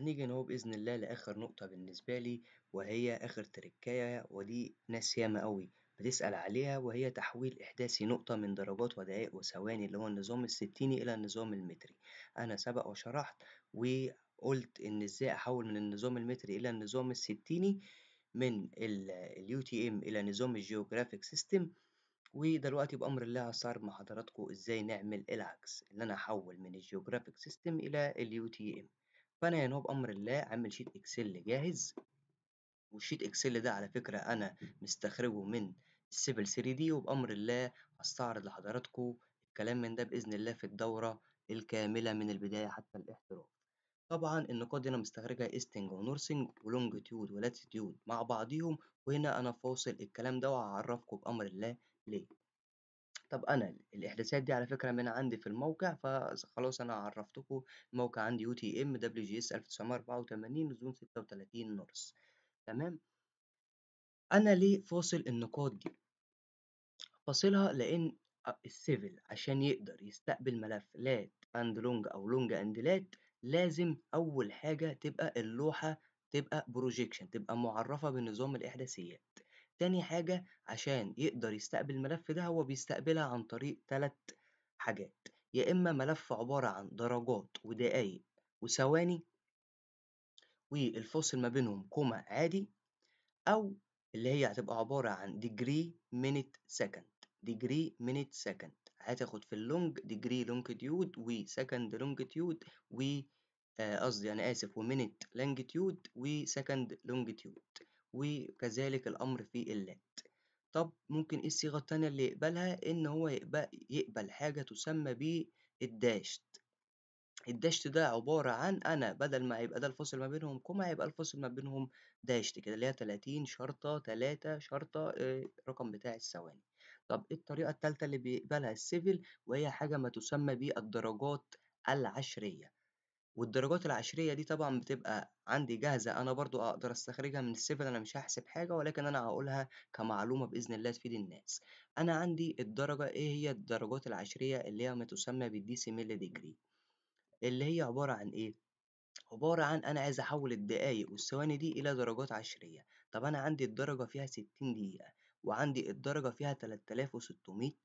هنيجي نهو بإذن الله لآخر نقطة بالنسبة لي وهي آخر تركية ودي ناس ياما أوي بتسأل عليها وهي تحويل إحداثي نقطة من درجات ودقائق وثواني اللي هو النظام الستيني إلى النظام المتري أنا سبق وشرحت وقلت إن إزاي أحول من النظام المتري إلى النظام الستيني من الـ UTM إلى نظام الجيوغرافيك سيستم ودلوقتي بأمر الله هستعرض مع حضراتكم إزاي نعمل العكس اللي أنا أحول من الجيوغرافيك سيستم إلى الـ UTM فأنا يا يعني نوب أمر الله عامل شيت إكسل جاهز والشيت إكسل ده على فكرة أنا مستخرجه من السيفل 3 دي وبأمر الله هستعرض لحضراتكم الكلام من ده بإذن الله في الدورة الكاملة من البداية حتى الاحتراف طبعا النقاط دي أنا مستخرجها إيستنج ونورسنج ولونجتيود ولاتيتيود مع بعضيهم وهنا أنا فاصل الكلام ده وهعرفكم بأمر الله ليه طب انا الاحداثات دي على فكره من عندي في الموقع فخلاص انا عرفتكم الموقع عندي يو تي ام دبليو جي اس 1984 زون 36 نورس تمام انا ليه فاصل النقاط دي فاصلها لان السيفل عشان يقدر يستقبل ملف لات اند لونج او لونج اند لات لازم اول حاجه تبقى اللوحه تبقى بروجيكشن تبقى معرفه بنظام الاحداثيات تاني حاجة عشان يقدر يستقبل الملف ده هو بيستقبلها عن طريق تلات حاجات يا إما ملف عبارة عن درجات ودقايق وثواني والفاصل ما بينهم كوما عادي أو اللي هي هتبقى عبارة عن ديجري minute سكند ديجري minute سكند هتاخد في اللونج ديجري لونجتيود وسكند لونجتيود و آه، قصدي أنا آسف ومينيت لانجتيود وسكند لونجتيود وكذلك الأمر في اللات طب ممكن إيه الصيغة التانية اللي يقبلها إن هو يقبل, يقبل حاجة تسمى بالداشت الداشت ده عبارة عن أنا بدل ما يبقى ده الفاصل ما بينهم كوما هيبقى الفاصل ما بينهم داشت كده اللي هي تلاتين شرطة تلاتة شرطة آه، رقم بتاع الثواني طب إيه الطريقة التالتة اللي بيقبلها السيفل وهي حاجة ما تسمى بالدرجات العشرية والدرجات العشرية دي طبعًا بتبقى عندي جاهزة أنا برضو أقدر أستخرجها من السيفل أنا مش هحسب حاجة ولكن أنا هقولها كمعلومة بإذن الله تفيد الناس، أنا عندي الدرجة إيه هي الدرجات العشرية اللي هي ما تسمى بالديسيميل ديجري، اللي هي عبارة عن إيه؟ عبارة عن أنا عايز أحول الدقايق والثواني دي إلى درجات عشرية، طب أنا عندي الدرجة فيها ستين دقيقة وعندي الدرجة فيها تلاتلاف وستمية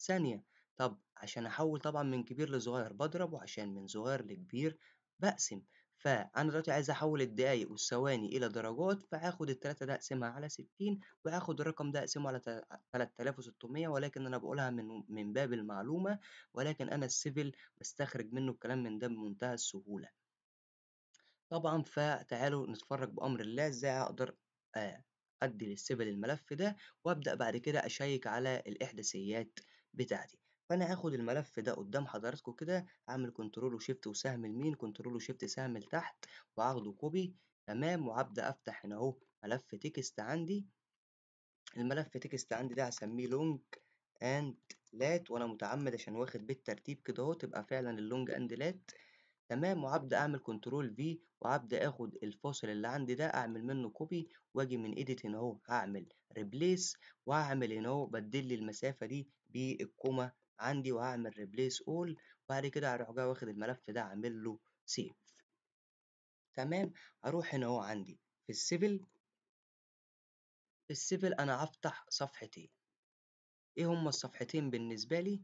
ثانية. طب عشان أحوّل طبعًا من كبير لصغير بضرب وعشان من صغير لكبير بقسم فأنا دلوقتي عايز أحوّل الدقايق والثواني إلى درجات، فهاخد التلاتة ده أقسمها على ستين، وهاخد الرقم ده أقسمه على تل تلات آلاف وستمية، ولكن أنا بقولها من من باب المعلومة، ولكن أنا السيفل بستخرج منه الكلام من ده بمنتهى السهولة. طبعًا فتعالوا نتفرج بأمر الله إزاي اقدر أدّي للسيفل الملف ده، وأبدأ بعد كده أشيّك على الإحداثيات بتاعتي. فأنا هاخد الملف ده قدام حضراتكم كده أعمل كنترول وشيفت وسهم لمين كنترول وشيفت سهم لتحت وهاخده كوبي تمام وابدا أفتح هنا أهو ملف تكست عندي الملف تكست عندي ده هسميه لونج أند لات وأنا متعمد عشان واخد بالترتيب كده أهو تبقى فعلا اللونج أند لات تمام وابدا أعمل كنترول في وابدا آخد الفاصل اللي عندي ده أعمل منه كوبي وأجي من إيديت هنا أهو هعمل ريبليس وهعمل هنا أهو بدل لي المسافة دي بالكومه عندي وهعمل ريبليس اول وبعد كده هروح جاي واخد الملف ده اعمل له سيف تمام هروح هنا اهو عندي في السيفل في السيفل انا هفتح صفحتين ايه هما الصفحتين بالنسبه لي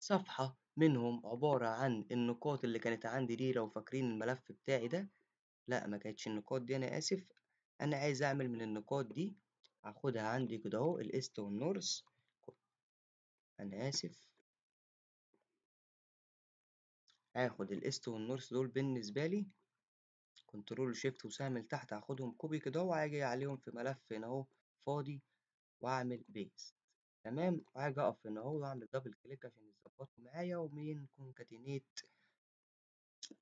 صفحه منهم عباره عن النقاط اللي كانت عندي دي لو فاكرين الملف بتاعي ده لا ما كانتش النقاط دي انا اسف انا عايز اعمل من النقاط دي هاخدها عندي كده اهو الايست والنورث أنا آسف هاخد الإيست والنورث دول بالنسبة لي كنترول شيفت وسهم لتحت هاخدهم كوبي كده وهاجي عليهم في ملف هنا أهو فاضي وأعمل بيست تمام وهاجي أقف هنا أهو وأعمل دبل كليك عشان يظبطوا معايا ومين كونكاتينيت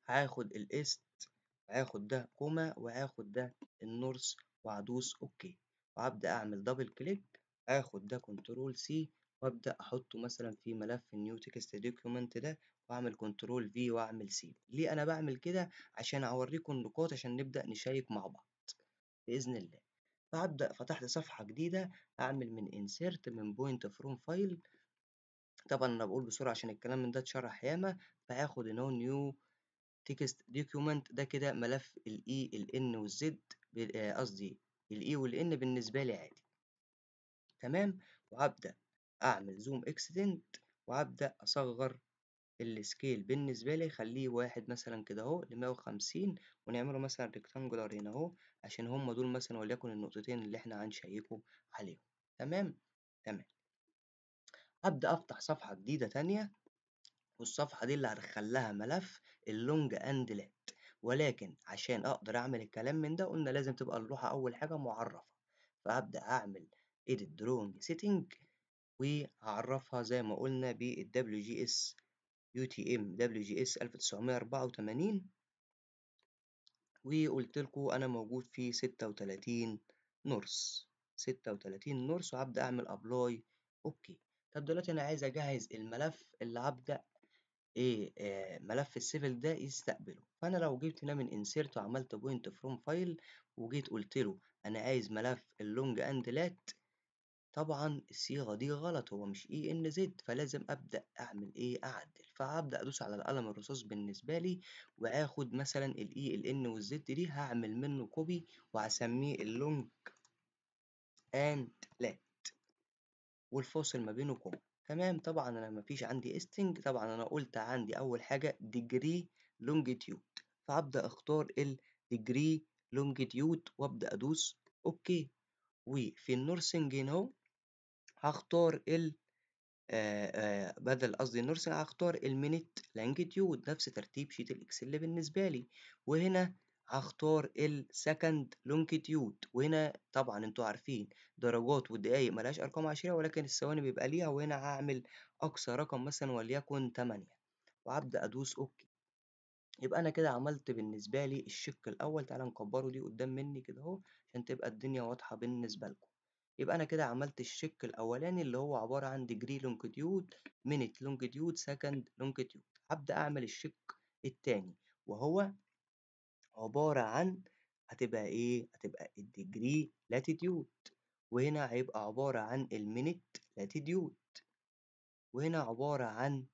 هاخد الإيست هاخد ده كوما وهاخد ده النورث وهدوس أوكي وهبدأ أعمل دبل كليك هاخد ده كنترول سي وابدأ احطه مثلا في ملف النيو تكست دوكيومنت ده واعمل كنترول في واعمل سيف ليه انا بعمل كده عشان اوريكم النقاط عشان نبدأ نشيك مع بعض بإذن الله فأبدأ فتحت صفحة جديدة اعمل من انسيرت من بوينت فروم فايل طبعا انا بقول بسرعة عشان الكلام من ده اتشرح ياما فهاخد نو نيو تكست دوكيومنت ده كده ملف الاي e، الان والزد آه، قصدي الاي e والان بالنسبة لي عادي تمام وهبدأ أعمل زوم إكستنت وأبدأ أصغر السكيل بالنسبة لي خليه واحد مثلا كده اهو لمية وخمسين ونعمله مثلا ريكتانجولار هنا اهو عشان هما دول مثلا وليكن النقطتين اللي احنا هنشيكوا عليهم تمام تمام أبدأ أفتح صفحة جديدة تانية والصفحة دي اللي هدخلها ملف اللونج أند لات ولكن عشان أقدر أعمل الكلام من ده قلنا لازم تبقى اللوحة أول حاجة معرفة فهبدأ أعمل إيديت درونج سيتنج وهعرفها زي ما قلنا بال WGS UTM WGS 1984 وقلت لكم انا موجود في 36 نورس 36 نورس وهبدا اعمل ابلاي اوكي طب دلوقتي انا عايز اجهز الملف اللي هبدا ايه آه ملف السيفل ده يستقبله فانا لو جبت هنا من انسيرت وعملت بوينت فروم فايل وجيت قلت له انا عايز ملف اللونج اند لات طبعا الصيغة دي غلط هو مش اي ان زد فلازم ابدأ اعمل ايه اعدل فهبدأ ادوس على القلم الرصاص بالنسبة لي واخد مثلا الاي e، الان والزد دي هعمل منه كوبي وهسميه اللونج اند لات والفاصل ما بينه كوبي تمام طبعا انا مفيش عندي استنج طبعا انا قلت عندي اول حاجة ديجري لونجيتيود فهبدأ اختار الديجري لونجيتيود وابدأ ادوس اوكي وفي النورسنج هنا هختار ال بدل قصدي النورث هختار المينيت لانجتيود نفس ترتيب شيت الاكسل بالنسبة لي وهنا هختار السكند لونجتيود وهنا طبعا انتوا عارفين درجات والدقايق ملهاش ارقام عشريه ولكن الثواني بيبقى ليها وهنا هعمل اقصى رقم مثلا وليكن 8 وهبدا ادوس اوكي يبقى انا كده عملت بالنسبه لي الشق الاول تعالى نكبره دي قدام مني كده اهو عشان تبقى الدنيا واضحه بالنسبه لكم يبقى أنا كده عملت الشِق الأولاني اللي هو عبارة عن ديجري لونجيتيود مينيت لونجيتيود سكند لونجيتيود هبدا أعمل الشِق التاني وهو عبارة عن هتبقى إيه، هتبقى الديجري لاتيتيود وهنا هيبقى عبارة عن المينيت لاتيتيود وهنا عبارة عن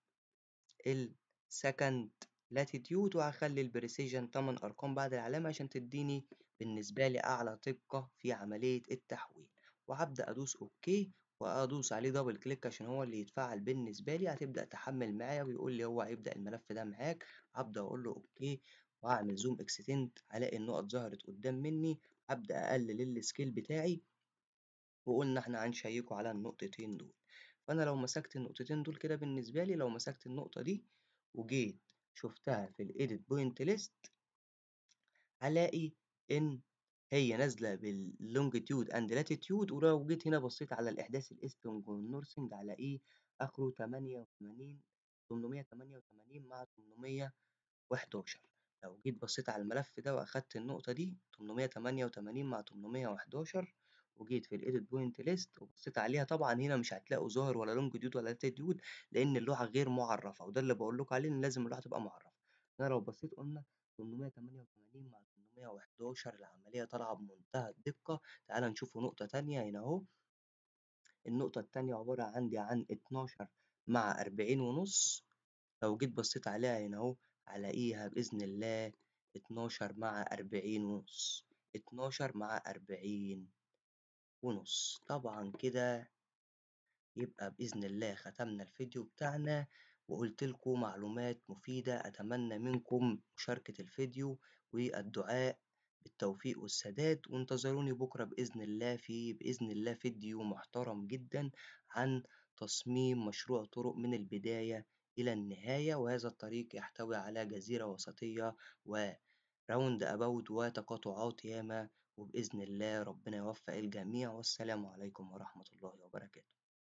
السكند لاتيتيود وهخلي البريسيجن تَمَن أرقام بعد العلامة عشان تدّيني بالنسبة لي أعلى دِقّة في عملية التحويل. وهبدأ أدوس أوكي وأدوس عليه دبل كليك عشان هو اللي يتفعل بالنسبة لي هتبدأ تحمل معايا ويقول لي هو هيبدأ الملف ده معاك هبدأ أقول له أوكي وأعمل زوم إكستنت ألاقي النقط ظهرت قدام مني هبدأ أقلل السكيل بتاعي وقلنا إحنا هنشيكه على النقطتين دول فأنا لو مسكت النقطتين دول كده بالنسبة لي لو مسكت النقطة دي وجيت شفتها في الإيديت بوينت ليست هلاقي إن هي نازلة باللونجتيود اند لاتيتيود ولو جيت هنا بصيت على الإحداث والنورسنج على إيه آخره تمانية وتمانين تمنمية تمانية وتمانين مع تمنمية وحداشر لو جيت بصيت على الملف ده وأخدت النقطة دي تمنمية تمانية وتمانين مع تمنمية وحداشر وجيت في الإيديت بوينت ليست وبصيت عليها طبعا هنا مش هتلاقوا ظاهر ولا لونجيتيود ولا لاتيتيود لأن اللوحة غير معرفة وده اللي بقول لكم عليه إن لازم اللوحة تبقى معرفة هنا لو بصيت قلنا 888 مع 811 العملية طالعة بمنتهى الدقة تعال نشوف نقطة تانية هنا أهو النقطة التانية عبارة عندي عن 12 مع 40 ونص لو جيت بصيت عليها هنا أهو هلاقيها بإذن الله 12 مع 40 ونص 12 مع 40 ونص طبعا كده يبقى بإذن الله ختمنا الفيديو بتاعنا وقلت لكم معلومات مفيدة أتمنى منكم مشاركة الفيديو والدعاء بالتوفيق والسداد وانتظروني بكرة بإذن الله في بإذن الله فيديو محترم جدا عن تصميم مشروع طرق من البداية إلى النهاية وهذا الطريق يحتوي على جزيرة وسطية وراوند أباوت وتقاطعات ياما وبإذن الله ربنا يوفق الجميع والسلام عليكم ورحمة الله وبركاته